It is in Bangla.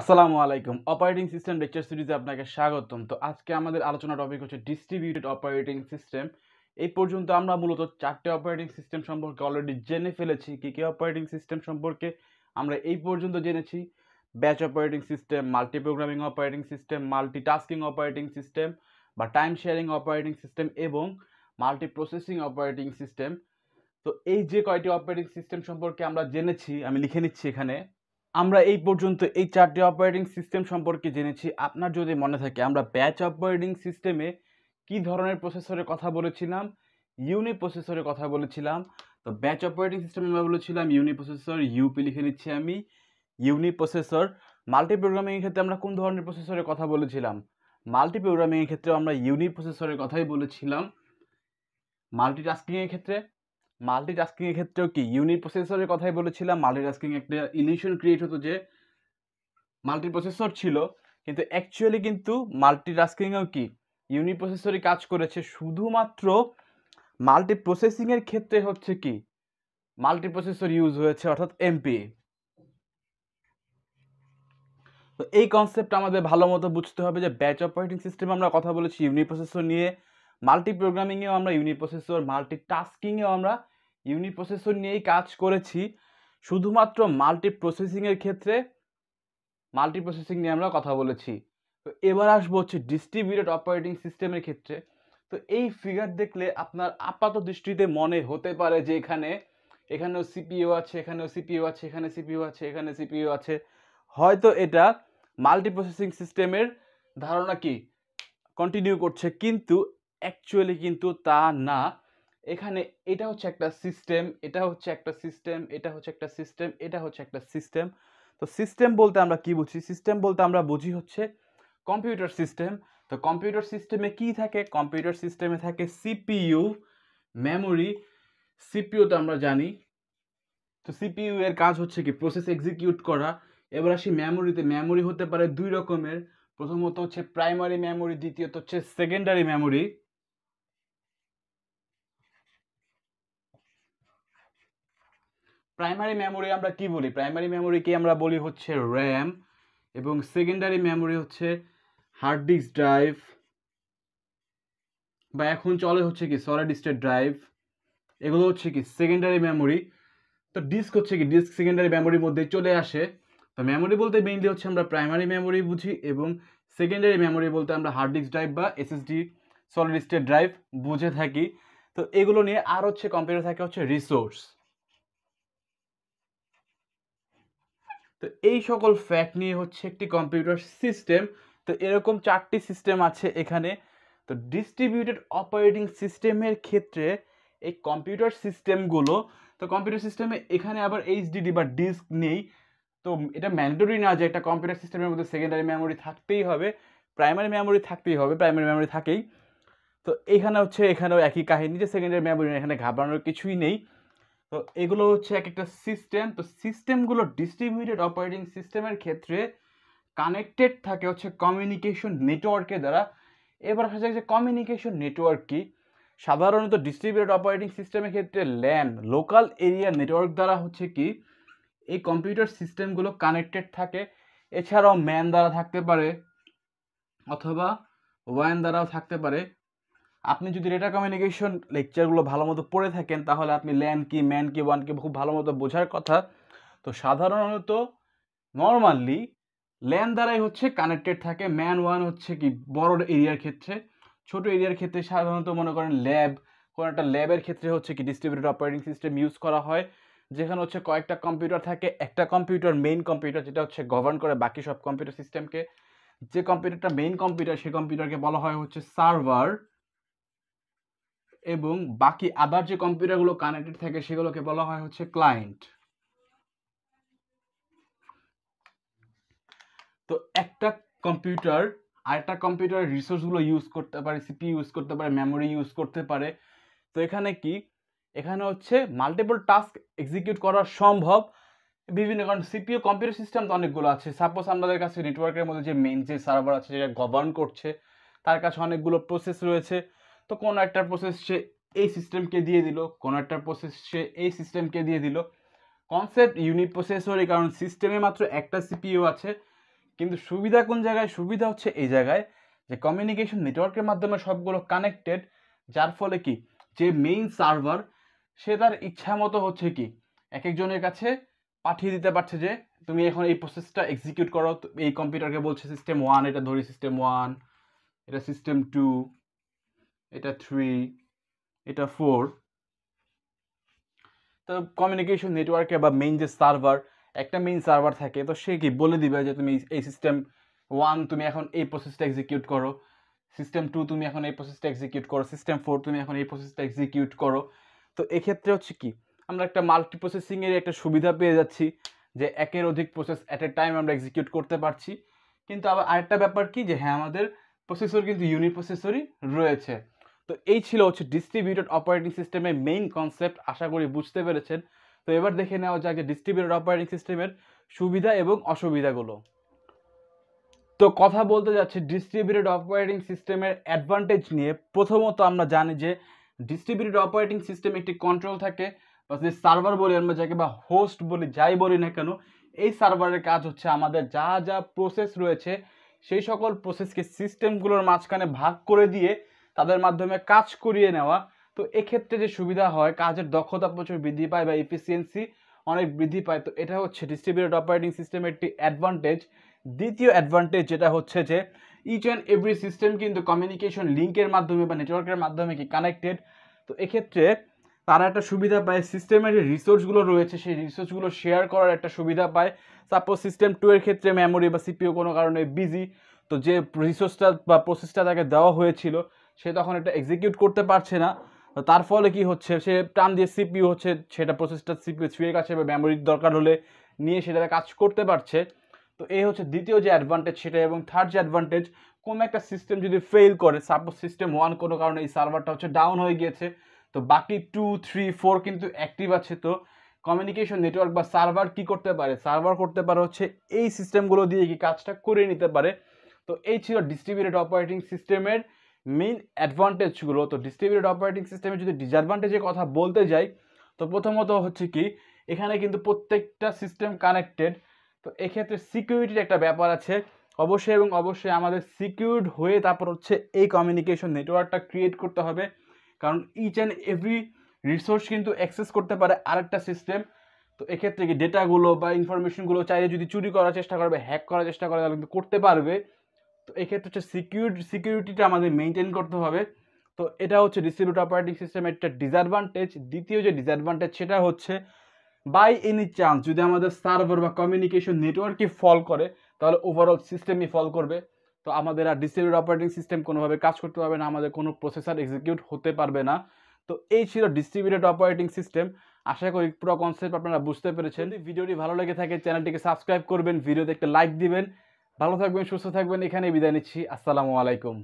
আসসালামু আলাইকুম অপারেটিং সিস্টেম লেকচার সিরিজে আপনাকে স্বাগতম তো আজকে আমাদের আলোচনা টপিক হচ্ছে ডিস্ট্রিবিউটেড অপারেটিং সিস্টেম এই পর্যন্ত আমরা মূলত চারটে অপারেটিং সিস্টেম সম্পর্কে অলরেডি জেনে ফেলেছি কী কী অপারেটিং সিস্টেম সম্পর্কে আমরা এই পর্যন্ত জেনেছি batch operating system multi programming operating system multi tasking operating system বা টাইম শেয়ারিং অপারেটিং সিস্টেম এবং মাল্টি প্রসেসিং অপারেটিং সিস্টেম তো এই যে কয়টি অপারেটিং সিস্টেম সম্পর্কে আমরা জেনেছি আমি লিখে নিচ্ছি এখানে আমরা এই পর্যন্ত এই চারটি অপারেটিং সিস্টেম সম্পর্কে জেনেছি আপনার যদি মনে থাকে আমরা ব্যাচ অপারেটিং সিস্টেমে কি ধরনের প্রসেসরের কথা বলেছিলাম ইউনি প্রসেসরের কথা বলেছিলাম তো ব্যাচ অপারেটিং সিস্টেমে আমরা বলেছিলাম ইউনি প্রসেসর ইউপি লিখে নিচ্ছি আমি ইউনি প্রসেসর মাল্টি প্রোগ্রামিংয়ের ক্ষেত্রে আমরা কোন ধরনের প্রসেসরের কথা বলেছিলাম মাল্টি প্রোগ্রামিংয়ের ক্ষেত্রে আমরা ইউনি প্রসেসরের কথাই বলেছিলাম মাল্টি টাস্কিংয়ের ক্ষেত্রে এর ক্ষেত্রেও কি ইউনি প্রসেসরের কথাই বলেছিলাম মাল্টিটাস্কিং একটা ইলিউশন ক্রিয়েট হতো যে মাল্টি প্রসেসর ছিল কিন্তু অ্যাকচুয়ালি কিন্তু মাল্টিটাস্কিংয়েও কি ইউনি প্রসেসরই কাজ করেছে শুধুমাত্র মাল্টি প্রসেসিংয়ের ক্ষেত্রে হচ্ছে কি মাল্টি প্রসেসর ইউজ হয়েছে অর্থাৎ এমপি তো এই কনসেপ্ট আমাদের ভালো মতো বুঝতে হবে যে ব্যাচ অপারেটিং সিস্টেম আমরা কথা বলেছি ইউনি প্রসেসর নিয়ে মাল্টি প্রোগ্রামিংয়েও আমরা ইউনিপ্রসেসর মাল্টি টাস্কিংয়েও আমরা ইউনিপ্রসেসর নিয়েই কাজ করেছি শুধুমাত্র মাল্টি প্রসেসিংয়ের ক্ষেত্রে মাল্টি প্রসেসিং নিয়ে আমরা কথা বলেছি তো এবার আসবো হচ্ছে ডিস্ট্রিবিউটেড অপারেটিং সিস্টেমের ক্ষেত্রে তো এই ফিগার দেখলে আপনার আপাত দৃষ্টিতে মনে হতে পারে যে এখানে এখানেও সিপিও আছে এখানেও সিপিও আছে এখানে সিপিইউ আছে এখানে সিপিইউ আছে হয়তো এটা মাল্টি প্রসেসিং সিস্টেমের ধারণা কি কন্টিনিউ করছে কিন্তু অ্যাকচুয়ালি কিন্তু তা না এখানে এটা হচ্ছে একটা সিস্টেম এটা হচ্ছে একটা সিস্টেম এটা হচ্ছে একটা সিস্টেম এটা হচ্ছে একটা সিস্টেম তো সিস্টেম বলতে আমরা কি বুঝি সিস্টেম বলতে আমরা বুঝি হচ্ছে কম্পিউটার সিস্টেম তো কম্পিউটার সিস্টেমে কি থাকে কম্পিউটার সিস্টেমে থাকে সিপিইউ মেমোরি সিপিইউ তো আমরা জানি তো সিপিইউ এর কাজ হচ্ছে কি প্রসেস এক্সিকিউট করা এবার আসি মেমোরিতে মেমোরি হতে পারে দুই রকমের প্রথমত হচ্ছে প্রাইমারি মেমোরি দ্বিতীয়ত হচ্ছে সেকেন্ডারি মেমোরি প্রাইমারি মেমোরি আমরা কি বলি প্রাইমারি মেমোরিকে আমরা বলি হচ্ছে র্যাম এবং সেকেন্ডারি মেমোরি হচ্ছে হার্ড ডিস্ক ড্রাইভ বা এখন চলে হচ্ছে কি সলিড স্টেট ড্রাইভ এগুলো হচ্ছে কি সেকেন্ডারি মেমোরি তো ডিস্ক হচ্ছে কি ডিস্ক সেকেন্ডারি মেমোরির মধ্যে চলে আসে তো মেমোরি বলতে মেইনলি হচ্ছে আমরা প্রাইমারি মেমোরি বুঝি এবং সেকেন্ডারি মেমোরি বলতে আমরা হার্ড ডিস্ক ড্রাইভ বা এসএসডি সলিড স্টেট ড্রাইভ বুঝে থাকি তো এগুলো নিয়ে আর হচ্ছে কম্পিউটার থাকে হচ্ছে রিসোর্স তো এই সকল ফ্যাক্ট নিয়ে হচ্ছে একটি কম্পিউটার সিস্টেম তো এরকম চারটি সিস্টেম আছে এখানে তো ডিস্ট্রিবিউটেড অপারেটিং সিস্টেমের ক্ষেত্রে এই কম্পিউটার সিস্টেমগুলো তো কম্পিউটার সিস্টেমে এখানে আবার এইচডিডি বা ডিস্ক নেই তো এটা ম্যান্ডেটরি না যে একটা কম্পিউটার সিস্টেমের মধ্যে সেকেন্ডারি মেমোরি থাকতেই হবে প্রাইমারি মেমোরি থাকতেই হবে প্রাইমারি মেমোরি থাকেই তো এখানে হচ্ছে এখানেও একই কাহিনী যে সেকেন্ডারি মেমোরি এখানে ঘাবড়ানোর কিছুই নেই তো এগুলো হচ্ছে এক একটা সিস্টেম তো সিস্টেমগুলো ডিস্ট্রিবিউটেড অপারেটিং সিস্টেমের ক্ষেত্রে কানেক্টেড থাকে হচ্ছে কমিউনিকেশন নেটওয়ার্কের দ্বারা এবার আসা যাক যে কমিউনিকেশন নেটওয়ার্ক কি সাধারণত ডিস্ট্রিবিউটেড অপারেটিং সিস্টেমের ক্ষেত্রে ল্যান লোকাল এরিয়া নেটওয়ার্ক দ্বারা হচ্ছে কি এই কম্পিউটার সিস্টেমগুলো কানেক্টেড থাকে এছাড়াও ম্যান দ্বারা থাকতে পারে অথবা ওয়ান দ্বারাও থাকতে পারে আপনি যদি ডেটা কমিউনিকেশন লেকচারগুলো ভালো মতো পড়ে থাকেন তাহলে আপনি ল্যান কি ম্যান কি ওয়ান কি খুব ভালো মতো বোঝার কথা তো সাধারণত নর্মালি ল্যান দ্বারাই হচ্ছে কানেক্টেড থাকে ম্যান ওয়ান হচ্ছে কি বড় এরিয়ার ক্ষেত্রে ছোট এরিয়ার ক্ষেত্রে সাধারণত মনে করেন ল্যাব কোনো একটা ল্যাবের ক্ষেত্রে হচ্ছে কি ডিস্ট্রিবিউটেড অপারেটিং সিস্টেম ইউজ করা হয় যেখানে হচ্ছে কয়েকটা কম্পিউটার থাকে একটা কম্পিউটার মেইন কম্পিউটার যেটা হচ্ছে গভর্ন করে বাকি সব কম্পিউটার সিস্টেমকে যে কম্পিউটারটা মেইন কম্পিউটার সেই কম্পিউটারকে বলা হয় হচ্ছে সার্ভার এবং বাকি আদার যে কম্পিউটারগুলো কানেক্টেড থাকে সেগুলোকে বলা হয় হচ্ছে ক্লায়েন্ট তো একটা কম্পিউটার আরেকটা কম্পিউটারের রিসোর্সগুলো ইউজ করতে পারে সিপি ইউজ করতে পারে মেমোরি ইউজ করতে পারে তো এখানে কি এখানে হচ্ছে মাল্টিপল টাস্ক এক্সিকিউট করা সম্ভব বিভিন্ন কারণ সিপিও কম্পিউটার সিস্টেম তো অনেকগুলো আছে সাপোজ আমাদের কাছে নেটওয়ার্কের মধ্যে যে মেন যে সার্ভার আছে যেটা গভর্ন করছে তার কাছে অনেকগুলো প্রসেস রয়েছে তো কোনো একটা প্রসেস সে এই সিস্টেমকে দিয়ে দিল কোনো একটা প্রসেস সে এই সিস্টেমকে দিয়ে দিল কনসেপ্ট ইউনিট প্রসেসরই কারণ সিস্টেমে মাত্র একটা সিপিইউ আছে কিন্তু সুবিধা কোন জায়গায় সুবিধা হচ্ছে এই জায়গায় যে কমিউনিকেশন নেটওয়ার্কের মাধ্যমে সবগুলো কানেক্টেড যার ফলে কি যে মেইন সার্ভার সে তার ইচ্ছা মতো হচ্ছে কি এক একজনের কাছে পাঠিয়ে দিতে পারছে যে তুমি এখন এই প্রসেসটা এক্সিকিউট করো এই কম্পিউটারকে বলছে সিস্টেম ওয়ান এটা ধরি সিস্টেম ওয়ান এটা সিস্টেম টু এটা থ্রি এটা ফোর তো কমিউনিকেশন নেটওয়ার্কে বা মেইন যে সার্ভার একটা মেইন সার্ভার থাকে তো সে কি বলে দিবে যে তুমি এই সিস্টেম ওয়ান তুমি এখন এই প্রসেসটা এক্সিকিউট করো সিস্টেম টু তুমি এখন এই প্রসেসটা এক্সিকিউট করো সিস্টেম ফোর তুমি এখন এই প্রসেসটা এক্সিকিউট করো তো এক্ষেত্রে হচ্ছে কি আমরা একটা মাল্টি প্রসেসিংয়ের একটা সুবিধা পেয়ে যাচ্ছি যে একের অধিক প্রসেস অ্যাট এ টাইম আমরা এক্সিকিউট করতে পারছি কিন্তু আবার আরেকটা ব্যাপার কি যে হ্যাঁ আমাদের প্রসেসর কিন্তু ইউনি প্রসেসরই রয়েছে তো এই ছিল হচ্ছে ডিস্ট্রিবিউটেড অপারেটিং সিস্টেমের মেইন কনসেপ্ট আশা করি বুঝতে পেরেছেন তো এবার দেখে নেওয়া যাক যে ডিস্ট্রিবিউটেড অপারেটিং সিস্টেমের সুবিধা এবং অসুবিধাগুলো তো কথা বলতে যাচ্ছে ডিস্ট্রিবিউটেড অপারেটিং সিস্টেমের অ্যাডভান্টেজ নিয়ে প্রথমত আমরা জানি যে ডিস্ট্রিবিউটেড অপারেটিং সিস্টেম একটি কন্ট্রোল থাকে বা যে সার্ভার বলি আমরা যাকে বা হোস্ট বলি যাই বলি না কেন এই সার্ভারের কাজ হচ্ছে আমাদের যা যা প্রসেস রয়েছে সেই সকল প্রসেসকে সিস্টেমগুলোর মাঝখানে ভাগ করে দিয়ে তাদের মাধ্যমে কাজ করিয়ে নেওয়া তো এক্ষেত্রে যে সুবিধা হয় কাজের দক্ষতা প্রচুর বৃদ্ধি পায় বা এফিসিয়েন্সি অনেক বৃদ্ধি পায় তো এটা হচ্ছে ডিস্ট্রিবিউটেড অপারেটিং সিস্টেমের একটি অ্যাডভান্টেজ দ্বিতীয় অ্যাডভান্টেজ যেটা হচ্ছে যে ইচ অ্যান্ড এভরি সিস্টেম কিন্তু কমিউনিকেশন লিঙ্কের মাধ্যমে বা নেটওয়ার্কের মাধ্যমে কি কানেক্টেড তো এক্ষেত্রে তারা একটা সুবিধা পায় সিস্টেমের যে রিসোর্সগুলো রয়েছে সেই রিসোর্সগুলো শেয়ার করার একটা সুবিধা পায় সাপোজ সিস্টেম টু এর ক্ষেত্রে মেমোরি বা সিপিও কোনো কারণে বিজি তো যে রিসোর্সটা বা প্রসেসটা তাকে দেওয়া হয়েছিল সে তখন এটা এক্সিকিউট করতে পারছে না তার ফলে কি হচ্ছে সে টান দিয়ে সিপিউ হচ্ছে সেটা প্রসেসটা সিপিউ ছুঁয়ে কাছে বা মেমোরির দরকার হলে নিয়ে সেটা কাজ করতে পারছে তো এই হচ্ছে দ্বিতীয় যে অ্যাডভান্টেজ সেটা এবং থার্ড যে অ্যাডভান্টেজ কোনো একটা সিস্টেম যদি ফেল করে সাপোজ সিস্টেম ওয়ান কোনো কারণে এই সার্ভারটা হচ্ছে ডাউন হয়ে গিয়েছে তো বাকি টু থ্রি ফোর কিন্তু অ্যাক্টিভ আছে তো কমিউনিকেশন নেটওয়ার্ক বা সার্ভার কি করতে পারে সার্ভার করতে পারে হচ্ছে এই সিস্টেমগুলো দিয়ে কি কাজটা করে নিতে পারে তো এই ছিল ডিস্ট্রিবিউটেড অপারেটিং সিস্টেমের মেইন অ্যাডভান্টেজগুলো তো ডিস্ট্রিবিউটেড অপারেটিং সিস্টেমে যদি ডিসঅ্যাডভান্টেজের কথা বলতে যাই তো প্রথমত হচ্ছে কি এখানে কিন্তু প্রত্যেকটা সিস্টেম কানেক্টেড তো এক্ষেত্রে সিকিউরিটির একটা ব্যাপার আছে অবশ্যই এবং অবশ্যই আমাদের সিকিউরড হয়ে তারপর হচ্ছে এই কমিউনিকেশন নেটওয়ার্কটা ক্রিয়েট করতে হবে কারণ ইচ অ্যান্ড এভরি রিসোর্স কিন্তু অ্যাক্সেস করতে পারে আরেকটা সিস্টেম তো এক্ষেত্রে কি ডেটাগুলো বা ইনফরমেশনগুলো চাইলে যদি চুরি করার চেষ্টা করবে হ্যাক করার চেষ্টা করে তাহলে কিন্তু করতে পারবে তো এক্ষেত্রে হচ্ছে সিকিউরিটি সিকিউরিটিটা আমাদের মেনটেন করতে হবে তো এটা হচ্ছে ডিস্ট্রিবিউট অপারেটিং সিস্টেম একটা ডিসঅ্যাডভান্টেজ দ্বিতীয় যে ডিসঅ্যাডভান্টেজ সেটা হচ্ছে বাই এনি চান্স যদি আমাদের সার্ভার বা কমিউনিকেশন নেটওয়ার্কই ফল করে তাহলে ওভারঅল সিস্টেমই ফল করবে তো আমাদের আর ডিস্ট্রিবিউট অপারেটিং সিস্টেম কোনোভাবে কাজ করতে পারবে না আমাদের কোনো প্রসেসার এক্সিকিউট হতে পারবে না তো এই ছিল ডিস্ট্রিবিউটেড অপারেটিং সিস্টেম আশা করি পুরো কনসেপ্ট আপনারা বুঝতে পেরেছেন ভিডিওটি ভালো লেগে থাকে চ্যানেলটিকে সাবস্ক্রাইব করবেন ভিডিওতে একটা লাইক দিবেন ভালো থাকবেন সুস্থ থাকবেন এখানে বিদায় নিচ্ছি আসসালামু আলাইকুম